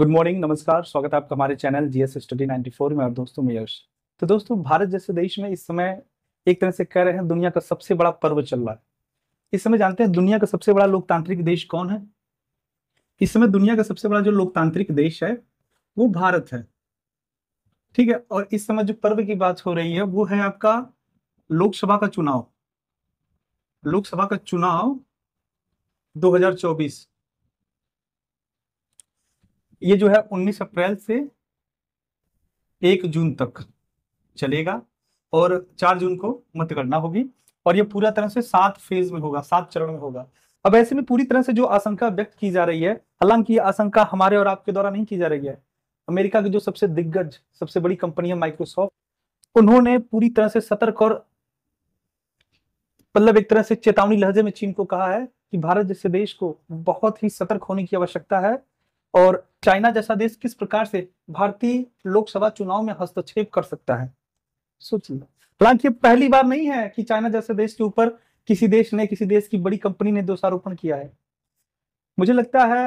good morning नमस्कार स्वागत है आपका हमारे चैनल जीएस स्टडी 94 में और दोस्तों में यश तो दोस्तों भारत जैसे देश में इस समय एक तरह से कह रहे हैं दुनिया का सबसे बड़ा पर्व चल रहा है इस समय जानते हैं दुनिया का सबसे बड़ा लोकतांत्रिक देश कौन है इस समय दुनिया का सबसे बड़ा जो लोकतांत्रिक देश है वो भारत है ठीक है और इस समय जो पर्व की बात हो रही है वो है आपका लोकसभा का चुनाव लोकसभा का चुनाव 2024 ये जो है 19 अप्रैल से एक जून तक चलेगा और चार जून को मतगणना होगी और ये पूरा तरह से सात फेज में होगा सात चरण में होगा अब ऐसे में पूरी तरह से जो आशंका व्यक्त की जा रही है हालांकि ये आशंका हमारे और आपके द्वारा नहीं की जा रही है अमेरिका की जो सबसे दिग्गज सबसे बड़ी कंपनी है माइक्रोसॉफ्ट उन्होंने पूरी तरह से सतर्क और मतलब एक तरह से चेतावनी लहजे में चीन को कहा है कि भारत जैसे देश को बहुत ही सतर्क होने की आवश्यकता है और चाइना जैसा देश किस प्रकार से भारतीय लोकसभा चुनाव में हस्तक्षेप कर सकता है सोचिए हालांकि पहली बार नहीं है कि चाइना जैसे देश के ऊपर किसी देश ने किसी देश की बड़ी कंपनी ने दोषारोपण किया है मुझे लगता है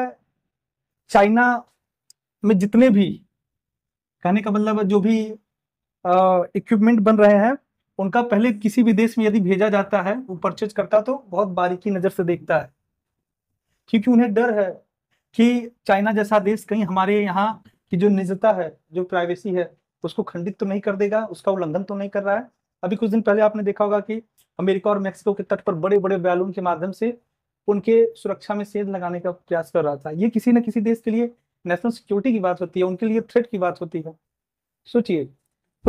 चाइना में जितने भी कहने का मतलब जो भी इक्विपमेंट बन रहे हैं उनका पहले किसी भी देश में यदि भेजा जाता है वो परचेज करता तो बहुत बारीकी नजर से देखता है क्योंकि उन्हें डर है कि चाइना जैसा देश कहीं हमारे यहाँ की जो निजता है जो प्राइवेसी है उसको खंडित तो नहीं कर देगा उसका उल्लंघन तो नहीं कर रहा है अभी कुछ दिन पहले आपने देखा होगा कि अमेरिका और मेक्सिको के तट पर बड़े बड़े बैलून के माध्यम से उनके सुरक्षा में सेध लगाने का प्रयास कर रहा था ये किसी न किसी देश के लिए नेशनल सिक्योरिटी की बात होती है उनके लिए थ्रेट की बात होती है सोचिए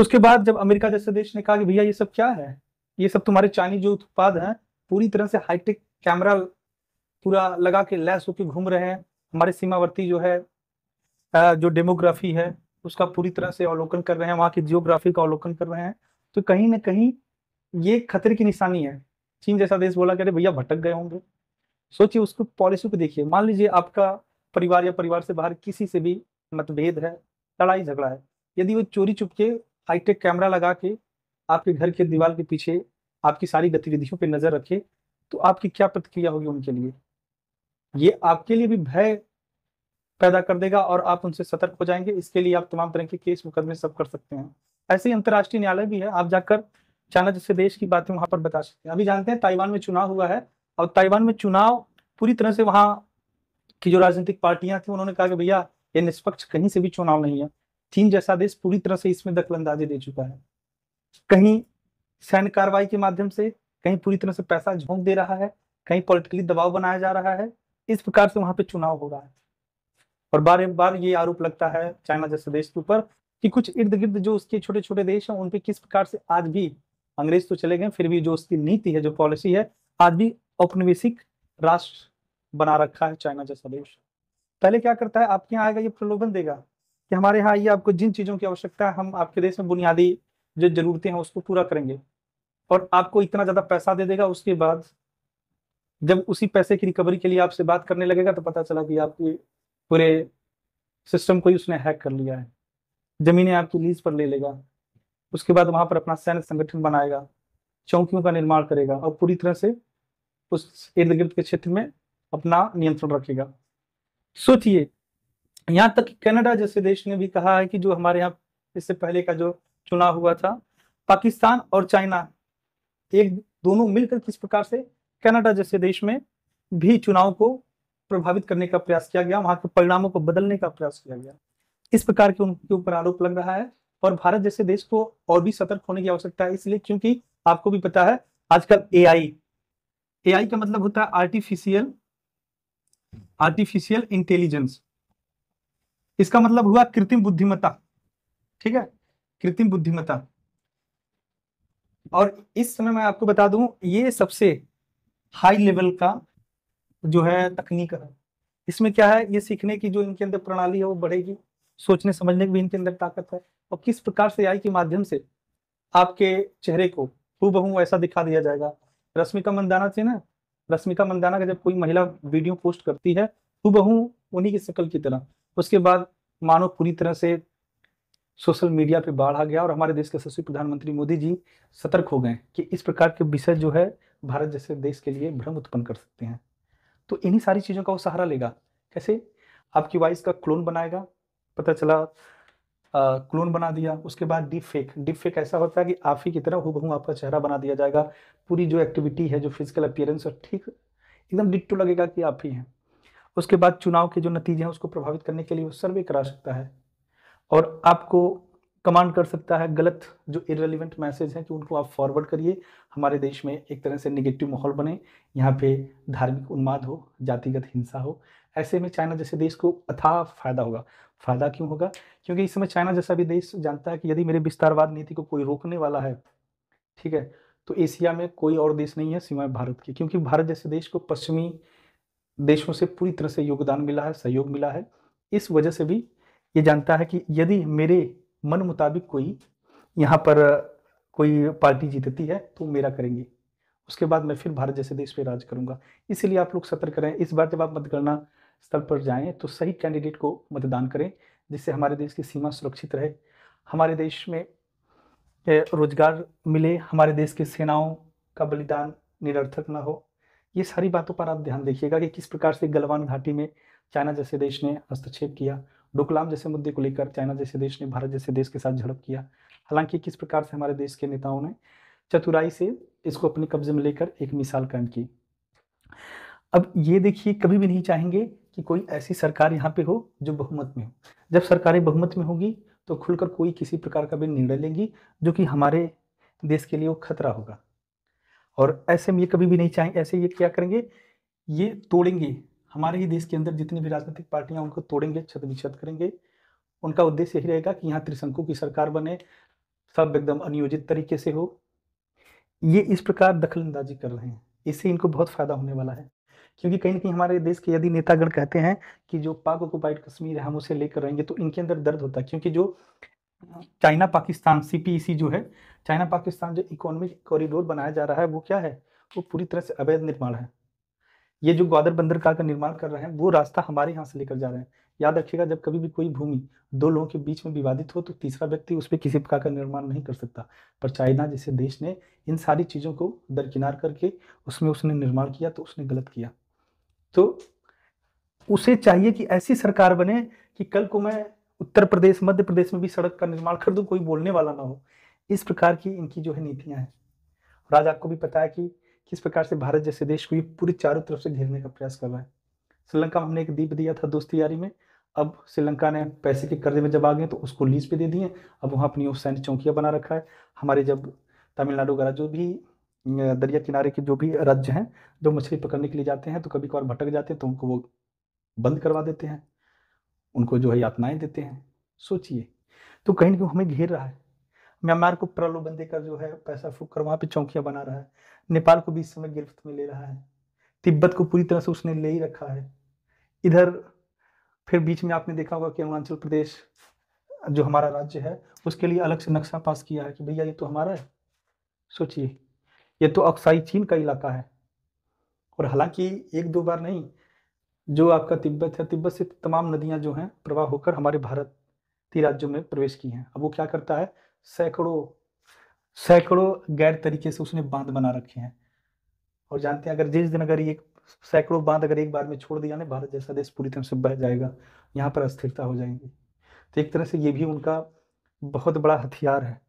उसके बाद जब अमेरिका जैसे देश ने कहा कि भैया ये सब क्या है ये सब तुम्हारे चाइनीज जो उत्पाद हैं पूरी तरह से हाईटेक कैमरा पूरा लगा के लैस होकर घूम रहे हैं हमारे सीमावर्ती जो है जो डेमोग्राफी है उसका पूरी तरह से अवलोकन कर रहे हैं वहाँ की जियोग्राफी का अवलोकन कर रहे हैं तो कहीं ना कहीं ये खतरे की निशानी है चीन जैसा देश बोला रहे भैया भटक गए होंगे सोचिए उसको पॉलिसी को देखिए मान लीजिए आपका परिवार या परिवार से बाहर किसी से भी मतभेद है लड़ाई झगड़ा है यदि वो चोरी चुपके हाईटेक कैमरा लगा के आपके घर के दीवार के पीछे आपकी सारी गतिविधियों पर नजर रखे तो आपकी क्या प्रतिक्रिया होगी उनके लिए ये आपके लिए भी भय पैदा कर देगा और आप उनसे सतर्क हो जाएंगे इसके लिए आप तमाम तरह के केस मुकदमे सब कर सकते हैं ऐसे ही अंतर्राष्ट्रीय न्यायालय भी है आप जाकर चाइना जैसे देश की बातें वहां पर बता सकते हैं अभी जानते हैं ताइवान में चुनाव हुआ है और ताइवान में चुनाव पूरी तरह से वहां की जो राजनीतिक पार्टियां थी उन्होंने कहा कि भैया ये निष्पक्ष कहीं से भी चुनाव नहीं है चीन जैसा देश पूरी तरह से इसमें दखलंदाजी दे चुका है कहीं सैन्य कार्रवाई के माध्यम से कहीं पूरी तरह से पैसा झोंक दे रहा है कहीं पॉलिटिकली दबाव बनाया जा रहा है इस प्रकार से वहां पे चुनाव हो रहा है और बार बार ये आरोप लगता है चाइना जैसे देश के ऊपर कि कुछ इर्द गिर्द जो उसके छोटे छोटे देश हैं उनपे किस प्रकार से आज भी अंग्रेज तो चले गए फिर भी जो उसकी नीति है जो पॉलिसी है आज भी औपनिवेशिक राष्ट्र बना रखा है चाइना जैसा देश पहले क्या करता है आपके यहाँ आएगा ये प्रलोभन देगा कि हमारे यहाँ ये आपको जिन चीज़ों की आवश्यकता है हम आपके देश में बुनियादी जो जरूरतें हैं उसको पूरा करेंगे और आपको इतना ज़्यादा पैसा दे देगा उसके बाद जब उसी पैसे की रिकवरी के लिए आपसे बात करने लगेगा तो पता चला कि आपके पूरे सिस्टम को ही उसने हैक कर लिया है ज़मीनें आपकी लीज पर ले लेगा उसके बाद वहां पर अपना सैन्य संगठन बनाएगा चौकियों का निर्माण करेगा और पूरी तरह से उस इर्द गिर्द के क्षेत्र में अपना नियंत्रण रखेगा सोचिए यहाँ तक कि कनाडा जैसे देश ने भी कहा है कि जो हमारे यहाँ इससे पहले का जो चुनाव हुआ था पाकिस्तान और चाइना एक दोनों मिलकर किस प्रकार से कनाडा जैसे देश में भी चुनाव को प्रभावित करने का प्रयास किया गया वहां के परिणामों को बदलने का प्रयास किया गया इस प्रकार के उनके ऊपर आरोप लग रहा है और भारत जैसे देश को और भी सतर्क होने की आवश्यकता है इसलिए क्योंकि आपको भी पता है आजकल ए आई का मतलब होता है आर्टिफिशियल आर्टिफिशियल इंटेलिजेंस इसका मतलब हुआ कृत्रिम बुद्धिमत्ता ठीक है कृत्रिम बुद्धिमत्ता और इस समय मैं आपको बता दूं ये सबसे हाई लेवल का जो है तकनीक है इसमें क्या है ये सीखने की जो इनके अंदर प्रणाली है वो बढ़ेगी सोचने समझने की भी इनके अंदर ताकत है और किस प्रकार से आई के माध्यम से आपके चेहरे को बहू ऐसा दिखा दिया जाएगा रश्मिका मंदाना से ना रश्मिका मंदाना का जब कोई महिला वीडियो पोस्ट करती है बहू उन्हीं की शक्ल की तरह उसके बाद मानो पूरी तरह से सोशल मीडिया पे बाढ़ आ गया और हमारे देश के सचिव प्रधानमंत्री मोदी जी सतर्क हो गए कि इस प्रकार के विषय जो है भारत जैसे देश के लिए भ्रम उत्पन्न कर सकते हैं तो इन्हीं सारी चीज़ों का वो सहारा लेगा कैसे आपकी वॉइस का क्लोन बनाएगा पता चला आ, क्लोन बना दिया उसके बाद डीप फेक डीप फेक ऐसा होता है कि आप ही की तरह हो बहू आपका चेहरा बना दिया जाएगा पूरी जो एक्टिविटी है जो फिजिकल अपियरेंस है ठीक एकदम डिट्टो लगेगा कि आप ही हैं उसके बाद चुनाव के जो नतीजे हैं उसको प्रभावित करने के लिए वो सर्वे करा सकता है और आपको कमांड कर सकता है गलत जो इरेलीवेंट मैसेज हैं कि उनको आप फॉरवर्ड करिए हमारे देश में एक तरह से निगेटिव माहौल बने यहाँ पे धार्मिक उन्माद हो जातिगत हिंसा हो ऐसे में चाइना जैसे देश को अथाह फायदा होगा फायदा क्यों होगा क्योंकि इस समय चाइना जैसा भी देश जानता है कि यदि मेरे विस्तारवाद नीति को कोई रोकने वाला है ठीक है तो एशिया में कोई और देश नहीं है सिवाय भारत के क्योंकि भारत जैसे देश को पश्चिमी देशों से पूरी तरह से योगदान मिला है सहयोग मिला है इस वजह से भी ये जानता है कि यदि मेरे मन मुताबिक कोई यहाँ पर कोई पार्टी जीतती है तो मेरा करेंगे उसके बाद मैं फिर भारत जैसे देश पे राज करूंगा इसीलिए आप लोग सतर्क रहें इस बार जब आप मतगणना स्थल पर जाएं तो सही कैंडिडेट को मतदान करें जिससे हमारे देश की सीमा सुरक्षित रहे हमारे देश में रोजगार मिले हमारे देश की सेनाओं का बलिदान निरर्थक ना हो ये सारी बातों पर आप ध्यान देखिएगा कि किस प्रकार से गलवान घाटी में चाइना जैसे देश ने हस्तक्षेप किया डोकलाम जैसे मुद्दे को लेकर चाइना जैसे देश ने भारत जैसे देश के साथ झड़प किया हालांकि किस प्रकार से हमारे देश के नेताओं ने चतुराई से इसको अपने कब्जे में लेकर एक मिसाल कायम की अब ये देखिए कभी भी नहीं चाहेंगे कि कोई ऐसी सरकार यहाँ पे हो जो बहुमत में हो जब सरकारें बहुमत में होगी तो खुलकर कोई किसी प्रकार का भी निर्णय लेंगी जो कि हमारे देश के लिए वो खतरा होगा और ऐसे में ये कभी भी नहीं चाहेंगे ऐसे ये क्या करेंगे ये तोड़ेंगे हमारे ही देश के अंदर जितनी भी राजनीतिक पार्टियां उनको तोड़ेंगे छत विच्छत करेंगे उनका उद्देश्य यही रहेगा कि यहाँ त्रिशंकु की सरकार बने सब एकदम अनियोजित तरीके से हो ये इस प्रकार दखलंदाजी कर रहे हैं इससे इनको बहुत फायदा होने वाला है क्योंकि कहीं ना कहीं हमारे देश के यदि नेतागण कहते हैं कि जो पाक ऑक्युपाइड कश्मीर है हम उसे लेकर रहेंगे तो इनके अंदर दर्द होता है क्योंकि जो चाइना पाकिस्तान सीपीईसी e जो है चाइना पाकिस्तान जो इकोनॉमिक कॉरिडोर बनाया जा रहा है वो क्या है वो पूरी तरह से अवैध निर्माण है ये जो ग्वादर बंदरगाह का निर्माण कर रहे हैं वो रास्ता हमारे यहाँ से लेकर जा रहे हैं याद रखिएगा जब कभी भी कोई भूमि दो लोगों के बीच में विवादित हो तो तीसरा व्यक्ति उस पर किसी प्रकार का निर्माण नहीं कर सकता पर चाइना जैसे देश ने इन सारी चीज़ों को दरकिनार करके उसमें उसने निर्माण किया तो उसने गलत किया तो उसे चाहिए कि ऐसी सरकार बने कि कल को मैं उत्तर प्रदेश मध्य प्रदेश में भी सड़क का निर्माण कर दूं कोई बोलने वाला ना हो इस प्रकार की इनकी जो है नीतियां हैं और आज आपको भी पता है कि किस प्रकार से भारत जैसे देश को ये पूरी चारों तरफ से घेरने का प्रयास कर रहा है श्रीलंका हमने एक दीप दिया था दोस्ती यारी में अब श्रीलंका ने पैसे के कर्जे में जब आ गए तो उसको लीज पे दे दिए अब वहाँ अपनी वो सैन्य चौकियाँ बना रखा है हमारे जब तमिलनाडु वगैरह जो भी दरिया किनारे के जो भी राज्य हैं जो मछली पकड़ने के लिए जाते हैं तो कभी कभार भटक जाते हैं तो उनको वो बंद करवा देते हैं उनको जो है यातनाएं देते हैं सोचिए तो कहीं ना कहीं हमें घेर रहा है म्यांमार को प्रलोभन देकर जो है पैसा फूक कर वहां पे चौकिया बना रहा है नेपाल को भी इस समय गिरफ्त में ले रहा है तिब्बत को पूरी तरह से उसने ले ही रखा है इधर फिर बीच में आपने देखा होगा कि अरुणाचल प्रदेश जो हमारा राज्य है उसके लिए अलग से नक्शा पास किया है कि भैया ये तो हमारा है सोचिए ये तो अक्साई चीन का इलाका है और हालांकि एक दो बार नहीं जो आपका तिब्बत है तिब्बत से तमाम नदियां जो हैं प्रवाह होकर हमारे भारत राज्यों में प्रवेश की हैं अब वो क्या करता है सैकड़ों सैकड़ों गैर तरीके से उसने बांध बना रखे हैं और जानते हैं अगर जिस दिन अगर ये सैकड़ों बांध अगर एक बार में छोड़ दिया ना भारत जैसा देश पूरी तरह से बह जाएगा यहाँ पर अस्थिरता हो जाएगी तो एक तरह से ये भी उनका बहुत बड़ा हथियार है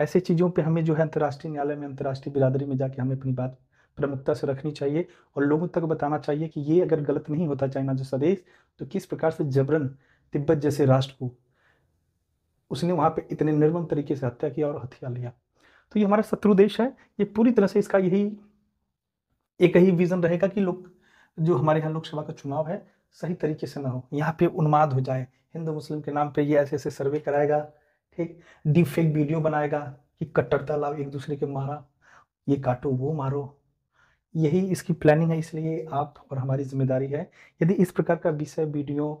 ऐसे चीज़ों पे हमें जो है अंतर्राष्ट्रीय न्यायालय में अंतर्राष्ट्रीय बिरादरी में जाके हमें अपनी बात प्रमुखता से रखनी चाहिए और लोगों तक बताना चाहिए कि ये अगर गलत नहीं होता चाइना जैसा देश तो किस प्रकार से जबरन तिब्बत जैसे राष्ट्र को उसने वहां पे इतने निर्मम तरीके से हत्या किया और हथियार लिया तो ये हमारा शत्रु देश है ये पूरी तरह से इसका यही एक ही विजन रहेगा कि लोग जो हमारे यहाँ लोकसभा का चुनाव है सही तरीके से ना हो यहाँ पे उन्माद हो जाए हिंदू मुस्लिम के नाम पे ये ऐसे ऐसे सर्वे कराएगा ठीक डीप फेक वीडियो बनाएगा कि कट्टरता लाओ एक दूसरे के मारा ये काटो वो मारो यही इसकी प्लानिंग है इसलिए आप और हमारी जिम्मेदारी है यदि इस प्रकार का विषय वीडियो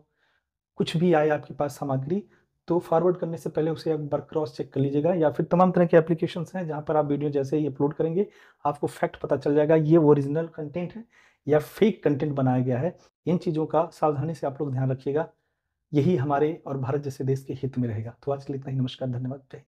कुछ भी आए आपके पास सामग्री तो फॉरवर्ड करने से पहले उसे आप बार क्रॉस चेक कर लीजिएगा या फिर तमाम तरह के एप्लीकेशन हैं जहाँ पर आप वीडियो जैसे ही अपलोड करेंगे आपको फैक्ट पता चल जाएगा ये ओरिजिनल कंटेंट है या फेक कंटेंट बनाया गया है इन चीज़ों का सावधानी से आप लोग ध्यान रखिएगा यही हमारे और भारत जैसे देश के हित में रहेगा तो आज के लिए इतना ही नमस्कार धन्यवाद जय